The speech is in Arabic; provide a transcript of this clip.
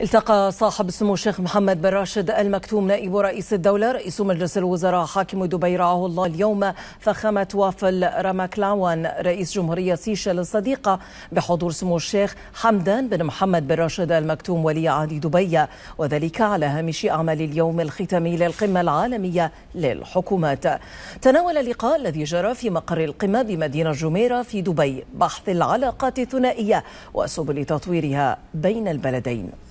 التقى صاحب السمو الشيخ محمد بن راشد المكتوم نائب رئيس الدولة رئيس مجلس الوزراء حاكم دبي رعاه الله اليوم فخامة وافل راماكلاوان رئيس جمهورية سيشل الصديقة بحضور سمو الشيخ حمدان بن محمد بن راشد المكتوم ولي عهد دبي وذلك على هامش أعمال اليوم الختامي للقمة العالمية للحكومات تناول اللقاء الذي جرى في مقر القمة بمدينة جميرة في دبي بحث العلاقات الثنائية وسبل تطويرها بين البلدين